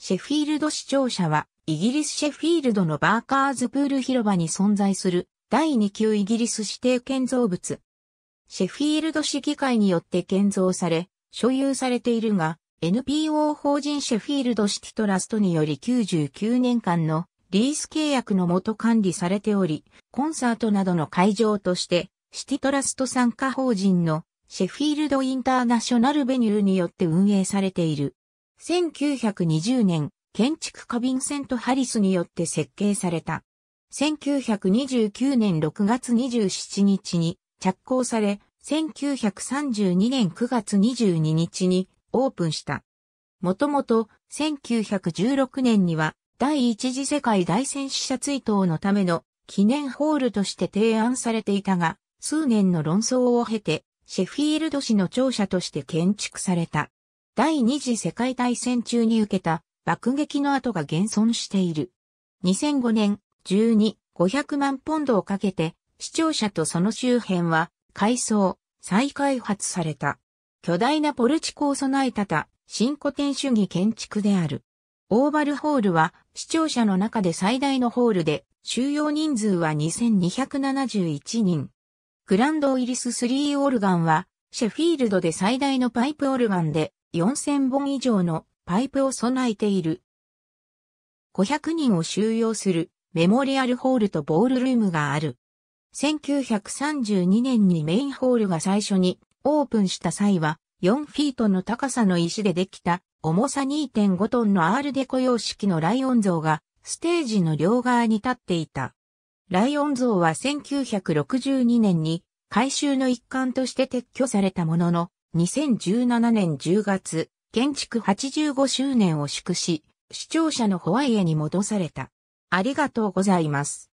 シェフィールド市庁舎は、イギリスシェフィールドのバーカーズプール広場に存在する第2級イギリス指定建造物。シェフィールド市議会によって建造され、所有されているが、NPO 法人シェフィールドシティトラストにより99年間のリース契約のもと管理されており、コンサートなどの会場として、シティトラスト参加法人のシェフィールドインターナショナルベニューによって運営されている。1920年、建築家ヴィンセント・ハリスによって設計された。1929年6月27日に着工され、1932年9月22日にオープンした。もともと1916年には第一次世界大戦死者追悼のための記念ホールとして提案されていたが、数年の論争を経て、シェフィールド市の庁舎として建築された。第二次世界大戦中に受けた爆撃の跡が現存している。2005年、12、500万ポンドをかけて、視聴者とその周辺は、改装、再開発された。巨大なポルチコを備えたた、新古典主義建築である。オーバルホールは、視聴者の中で最大のホールで、収容人数は2271人。グランドイリス3オルガンは、シェフィールドで最大のパイプオルガンで、4000本以上のパイプを備えている。500人を収容するメモリアルホールとボールルームがある。1932年にメインホールが最初にオープンした際は4フィートの高さの石でできた重さ2.5トンのアールデコ様式のライオン像がステージの両側に立っていた。ライオン像は1962年に改修の一環として撤去されたものの2017年10月、建築85周年を祝し、視聴者のホワイエに戻された。ありがとうございます。